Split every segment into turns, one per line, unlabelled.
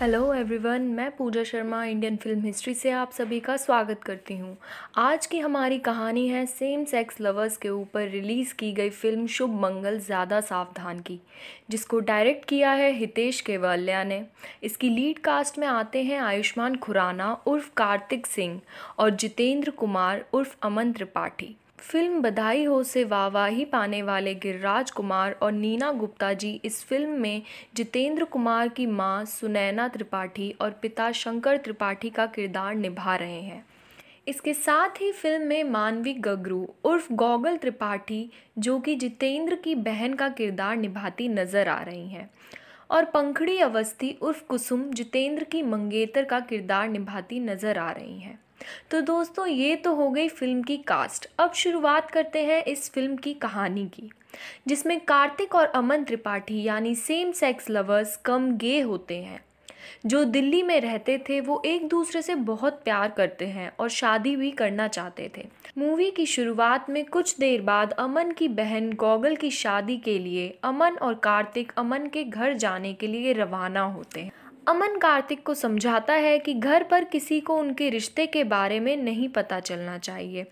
hello everyone मैं Pooja Sharma Indian film history से आप सभी का स्वागत करती हूँ आज की हमारी कहानी है सेम सेक्स लवर्स के ऊपर रिलीज़ की गई फिल्म शुभ मंगल ज़्यादा सावधान की जिसको डायरेक्ट किया है हितेश केवाल्या ने इसकी लीड कास्ट में आते हैं आयुष्मान खुराना उर्फ कार्तिक सिंह और जितेंद्र कुमार उर्फ अमन त्रिपाठी फिल्म बधाई हो से वाहवाही पाने वाले गिरिराज कुमार और नीना गुप्ता जी इस फिल्म में जितेंद्र कुमार की मां सुनैना त्रिपाठी और पिता शंकर त्रिपाठी का किरदार निभा रहे हैं इसके साथ ही फिल्म में मानवी गगरू उर्फ गोगल त्रिपाठी जो कि जितेंद्र की बहन का किरदार निभाती नज़र आ रही हैं और पंखड़ी अवस्थी उर्फ कुसुम जितेंद्र की मंगेतर का किरदार निभाती नज़र आ रही हैं तो दोस्तों ये तो हो गई फिल्म की कास्ट अब शुरुआत करते हैं इस फिल्म की कहानी की जिसमें कार्तिक और अमन त्रिपाठी यानी सेम सेक्स लवर्स कम गे होते हैं जो दिल्ली में रहते थे वो एक दूसरे से बहुत प्यार करते हैं और शादी भी करना चाहते थे मूवी की शुरुआत में कुछ देर बाद अमन की बहन गोगल की शादी के लिए अमन और कार्तिक अमन के घर जाने के लिए रवाना होते हैं अमन कार्तिक को समझाता है कि घर पर किसी को उनके रिश्ते के बारे में नहीं पता चलना चाहिए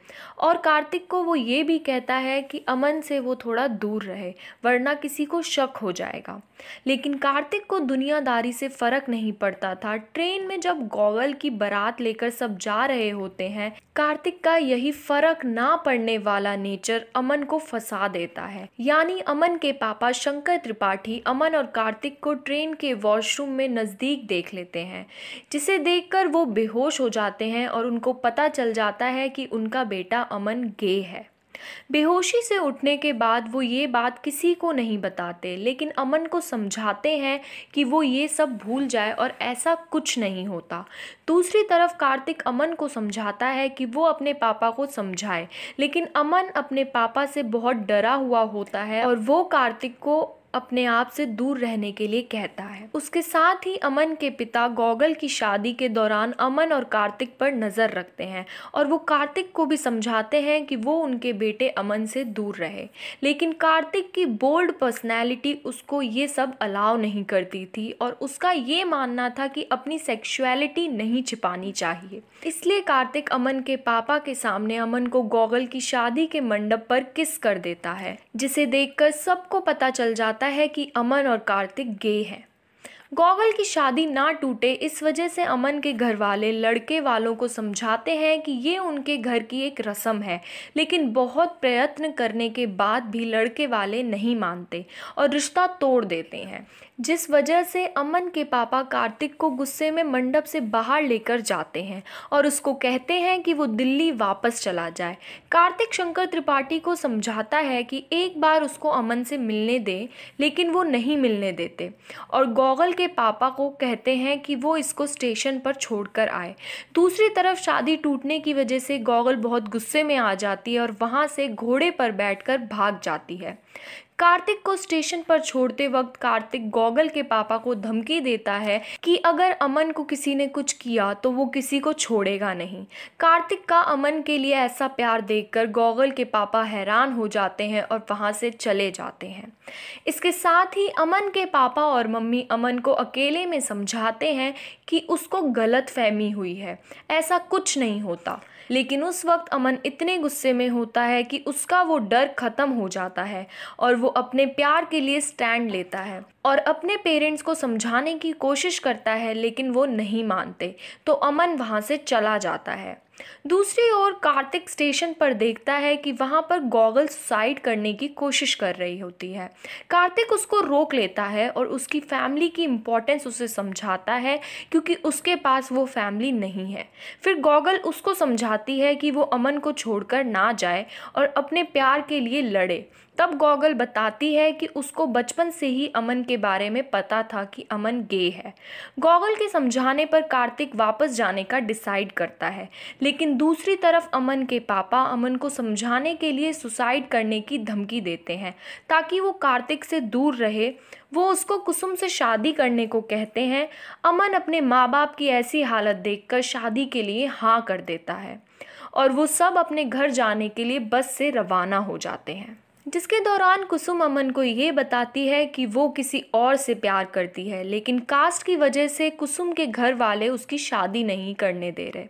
और कार्तिक को वो ये भी कहता है कि अमन से वो थोड़ा दूर रहे वरना किसी को शक हो जाएगा लेकिन कार्तिक को दुनियादारी से फ़र्क नहीं पड़ता था ट्रेन में जब गोवल की बारात लेकर सब जा रहे होते हैं कार्तिक का यही फ़र्क ना पड़ने वाला नेचर अमन को फंसा देता है यानी अमन के पापा शंकर त्रिपाठी अमन और कार्तिक को ट्रेन के वॉशरूम में नज़दीक नज़दीक देख लेते हैं जिसे देखकर वो बेहोश हो जाते हैं और उनको पता चल जाता है कि उनका बेटा अमन गे है बेहोशी से उठने के बाद वो ये बात किसी को नहीं बताते लेकिन अमन को समझाते हैं कि वो ये सब भूल जाए और ऐसा कुछ नहीं होता दूसरी तरफ कार्तिक अमन को समझाता है कि वो अपने पापा को समझाए लेकिन अमन अपने पापा से बहुत डरा हुआ होता है और वो कार्तिक को अपने आप से दूर रहने के लिए कहता है उसके साथ ही अमन के पिता गोगल की शादी के दौरान अमन और कार्तिक पर नज़र रखते हैं और वो कार्तिक को भी समझाते हैं कि वो उनके बेटे अमन से दूर रहे लेकिन कार्तिक की बोल्ड पर्सनैलिटी उसको ये सब अलाव नहीं करती थी और उसका ये मानना था कि अपनी सेक्शुअलिटी नहीं छिपानी चाहिए इसलिए कार्तिक अमन के पापा के सामने अमन को गोगल की शादी के मंडप पर किस कर देता है जिसे देखकर सबको पता चल जाता बताता है कि अमन और कार्तिक गे हैं गोगल की शादी ना टूटे इस वजह से अमन के घर वाले लड़के वालों को समझाते हैं कि ये उनके घर की एक रस्म है लेकिन बहुत प्रयत्न करने के बाद भी लड़के वाले नहीं मानते और रिश्ता तोड़ देते हैं जिस वजह से अमन के पापा कार्तिक को गुस्से में मंडप से बाहर लेकर जाते हैं और उसको कहते हैं कि वो दिल्ली वापस चला जाए कार्तिक शंकर त्रिपाठी को समझाता है कि एक बार उसको अमन से मिलने दे लेकिन वो नहीं मिलने देते और गोगल के पापा को कहते हैं कि वो इसको स्टेशन पर छोड़कर आए दूसरी तरफ शादी टूटने की वजह से गोगल बहुत गुस्से में आ जाती है और वहाँ से घोड़े पर बैठ भाग जाती है कार्तिक को स्टेशन पर छोड़ते वक्त कार्तिक गोगल के पापा को धमकी देता है कि अगर अमन को किसी ने कुछ किया तो वो किसी को छोड़ेगा नहीं कार्तिक का अमन के लिए ऐसा प्यार देखकर गोगल के पापा हैरान हो जाते हैं और वहाँ से चले जाते हैं इसके साथ ही अमन के पापा और मम्मी अमन को अकेले में समझाते हैं कि उसको गलत फहमी हुई है ऐसा कुछ नहीं होता लेकिन उस वक्त अमन इतने गुस्से में होता है कि उसका वो डर ख़त्म हो जाता है और वो अपने प्यार के लिए स्टैंड लेता है और अपने पेरेंट्स को समझाने की कोशिश करता है लेकिन वो नहीं मानते तो अमन वहाँ से चला जाता है दूसरी ओर कार्तिक स्टेशन पर देखता है कि वहाँ पर गॉगल सुसाइड करने की कोशिश कर रही होती है कार्तिक उसको रोक लेता है और उसकी फैमिली की इम्पोर्टेंस उसे समझाता है क्योंकि उसके पास वो फैमिली नहीं है फिर गॉगल उसको समझाती है कि वो अमन को छोड़कर ना जाए और अपने प्यार के लिए लड़े तब गॉगल बताती है कि उसको बचपन से ही अमन के बारे में पता था कि अमन गे है गॉगल के समझाने पर कार्तिक वापस जाने का डिसाइड करता है लेकिन दूसरी तरफ अमन के पापा अमन को समझाने के लिए सुसाइड करने की धमकी देते हैं ताकि वो कार्तिक से दूर रहे वो उसको कुसुम से शादी करने को कहते हैं अमन अपने माँ बाप की ऐसी हालत देखकर शादी के लिए हाँ कर देता है और वो सब अपने घर जाने के लिए बस से रवाना हो जाते हैं जिसके दौरान कुसुम अमन को ये बताती है कि वो किसी और से प्यार करती है लेकिन कास्ट की वजह से कुसुम के घर वाले उसकी शादी नहीं करने दे रहे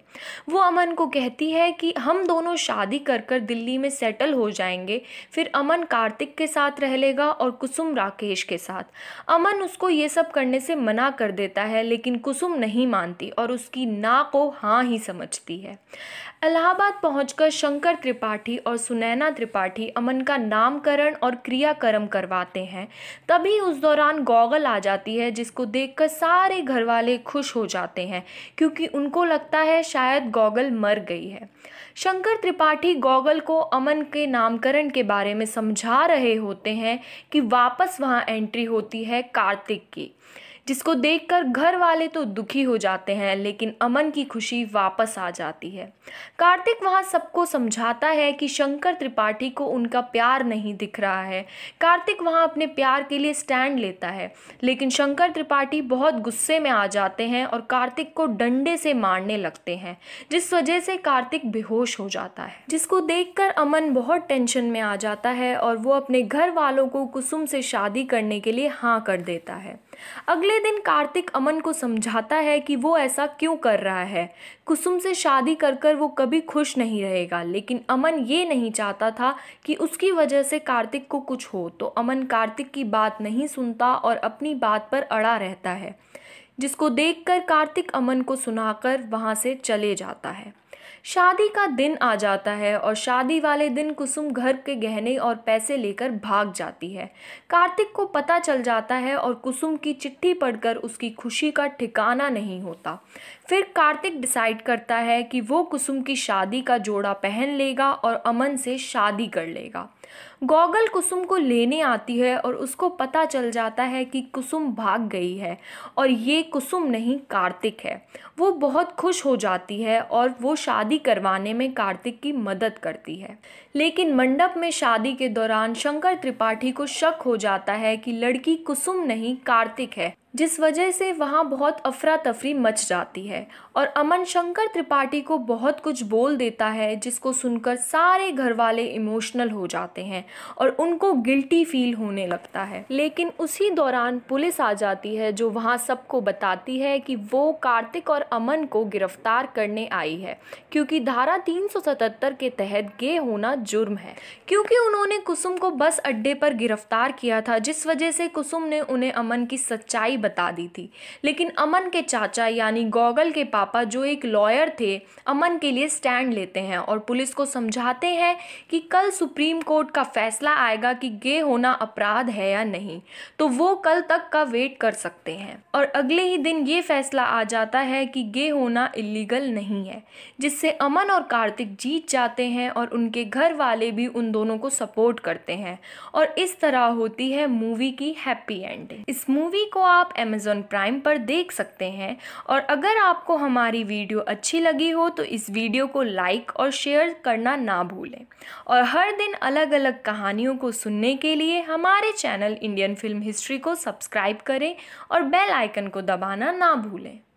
वो अमन को कहती है कि हम दोनों शादी कर कर दिल्ली में सेटल हो जाएंगे फिर अमन कार्तिक के साथ रह लेगा और कुसुम राकेश के साथ अमन उसको ये सब करने से मना कर देता है लेकिन कुसुम नहीं मानती और उसकी ना को हाँ ही समझती है इलाहाबाद पहुँच शंकर त्रिपाठी और सुनैना त्रिपाठी अमन का नाम नामकरण और क्रियाकर्म करवाते हैं तभी उस दौरान गॉगल आ जाती है जिसको देखकर सारे घर वाले खुश हो जाते हैं क्योंकि उनको लगता है शायद गॉगल मर गई है शंकर त्रिपाठी गॉगल को अमन के नामकरण के बारे में समझा रहे होते हैं कि वापस वहाँ एंट्री होती है कार्तिक की जिसको देखकर घर वाले तो दुखी हो जाते हैं लेकिन अमन की खुशी वापस आ जाती है कार्तिक वहाँ सबको समझाता है कि शंकर त्रिपाठी को उनका प्यार नहीं दिख रहा है कार्तिक वहाँ अपने प्यार के लिए स्टैंड लेता है लेकिन शंकर त्रिपाठी बहुत गुस्से में आ जाते हैं और कार्तिक को डंडे से मारने लगते हैं जिस वजह से कार्तिक बेहोश हो जाता है जिसको देख अमन बहुत टेंशन में आ जाता है और वो अपने घर वालों को कुसुम से शादी करने के लिए हाँ कर देता है अगले दिन कार्तिक अमन को समझाता है कि वो ऐसा क्यों कर रहा है कुसुम से शादी कर कर वो कभी खुश नहीं रहेगा लेकिन अमन ये नहीं चाहता था कि उसकी वजह से कार्तिक को कुछ हो तो अमन कार्तिक की बात नहीं सुनता और अपनी बात पर अड़ा रहता है जिसको देखकर कार्तिक अमन को सुनाकर वहाँ से चले जाता है शादी का दिन आ जाता है और शादी वाले दिन कुसुम घर के गहने और पैसे लेकर भाग जाती है कार्तिक को पता चल जाता है और कुसुम की चिट्ठी पढ़कर उसकी खुशी का ठिकाना नहीं होता फिर कार्तिक डिसाइड करता है कि वो कुसुम की शादी का जोड़ा पहन लेगा और अमन से शादी कर लेगा गोगल कुसुम को लेने आती है और उसको पता चल जाता है कि कुसुम भाग गई है और ये कुसुम नहीं कार्तिक है वो बहुत खुश हो जाती है और वो शादी करवाने में कार्तिक की मदद करती है लेकिन मंडप में शादी के दौरान शंकर त्रिपाठी को शक हो जाता है कि लड़की कुसुम नहीं कार्तिक है जिस वजह से वहाँ बहुत अफरा तफरी मच जाती है और अमन शंकर त्रिपाठी को बहुत कुछ बोल देता है जिसको सुनकर सारे घर वाले इमोशनल हो जाते हैं और उनको गिल्टी फील होने लगता है लेकिन उसी दौरान पुलिस आ जाती है जो वहाँ सबको बताती है कि वो कार्तिक और अमन को गिरफ्तार करने आई है क्योंकि धारा तीन के तहत गे होना जुर्म है क्योंकि उन्होंने कुसुम को बस अड्डे पर गिरफ्तार किया था जिस वजह से कुसुम ने उन्हें अमन की सच्चाई बता दी थी लेकिन अमन के चाचा यानी गोगल के पापा जो एक लॉयर थे अमन के लिए स्टैंड लेते हैं और पुलिस को समझाते हैं कि कल सुप्रीम कोर्ट का फैसला आएगा कि गे होना अपराध है या नहीं तो वो कल तक का वेट कर सकते हैं और अगले ही दिन ये फैसला आ जाता है कि गे होना इलीगल नहीं है जिससे अमन और कार्तिक जीत जाते हैं और उनके घर वाले भी उन दोनों को सपोर्ट करते हैं और इस तरह होती है मूवी की हैप्पी एंड इस मूवी को आप आप Amazon प्राइम पर देख सकते हैं और अगर आपको हमारी वीडियो अच्छी लगी हो तो इस वीडियो को लाइक और शेयर करना ना भूलें और हर दिन अलग अलग कहानियों को सुनने के लिए हमारे चैनल इंडियन फिल्म हिस्ट्री को सब्सक्राइब करें और बेल आइकन को दबाना ना भूलें